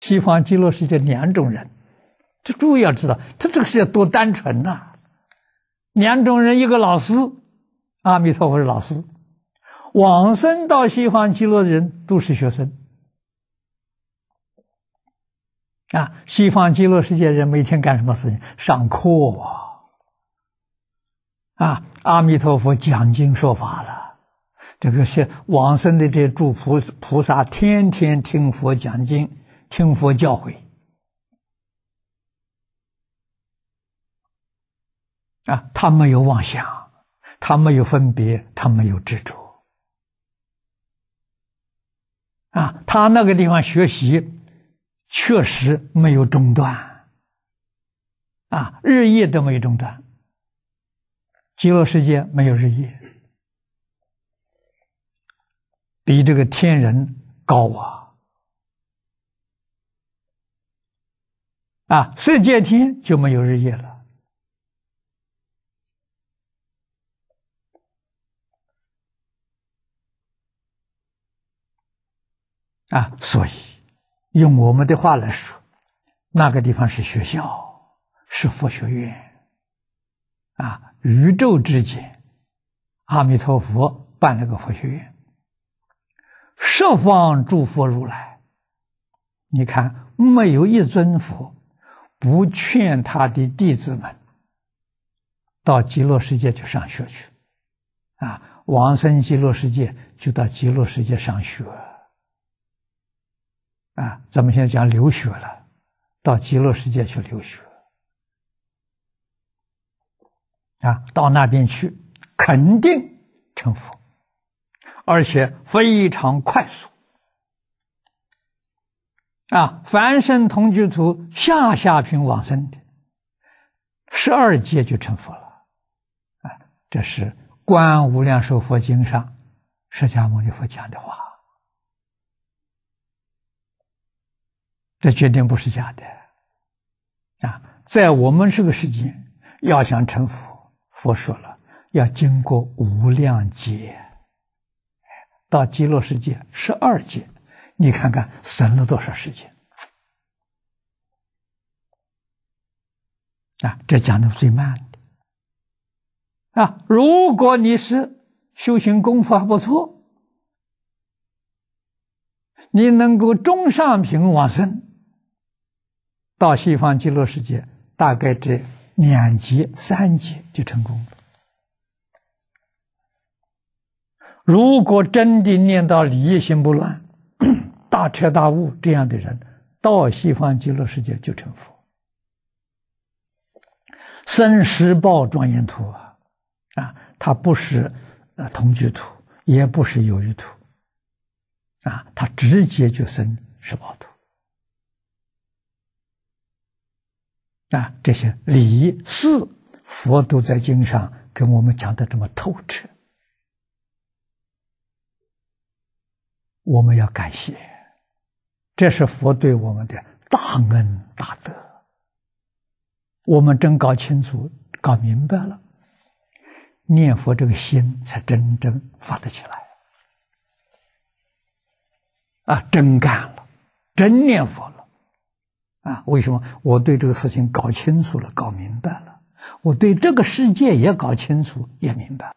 西方极乐世界两种人，这主要知道他这个是要多单纯呐！两种人，一个老师，阿弥陀佛是老师，往生到西方极乐的人都是学生。啊，西方极乐世界人每天干什么事情？上课啊！啊，阿弥陀佛讲经说法了，这个是往生的这些诸菩菩萨天天听佛讲经。听佛教诲啊，他没有妄想，他没有分别，他没有执着啊。他那个地方学习确实没有中断啊，日夜都没中断，极乐世界没有日夜，比这个天人高啊。啊，色界天就没有日夜了。啊，所以用我们的话来说，那个地方是学校，是佛学院。啊，宇宙之间，阿弥陀佛办了个佛学院，十方诸佛如来，你看没有一尊佛。不劝他的弟子们到极乐世界去上学去，啊，往生极乐世界就到极乐世界上学，啊，咱们现在讲留学了，到极乐世界去留学，啊，到那边去肯定成佛，而且非常快速。啊，凡圣同居土下下品往生的十二劫就成佛了，啊，这是《观无量寿佛经》上释迦牟尼佛讲的话，这绝对不是假的，啊，在我们这个世界要想成佛，佛说了要经过无量劫，到极乐世界十二劫。你看看省了多少时间啊！这讲的最慢的啊！如果你是修行功夫还不错，你能够中上品往生到西方极乐世界，大概这两劫、三劫就成功了。如果真的念到离心不乱。大彻大悟这样的人，到西方极乐世界就成佛。生十报庄严土啊，啊，他不是呃同居土，也不是有余土，啊，他直接就生十报土。啊，这些理、事、佛都在经上跟我们讲的这么透彻，我们要感谢。这是佛对我们的大恩大德，我们真搞清楚、搞明白了，念佛这个心才真正发得起来，啊，真干了，真念佛了，啊，为什么？我对这个事情搞清楚了、搞明白了，我对这个世界也搞清楚、也明白。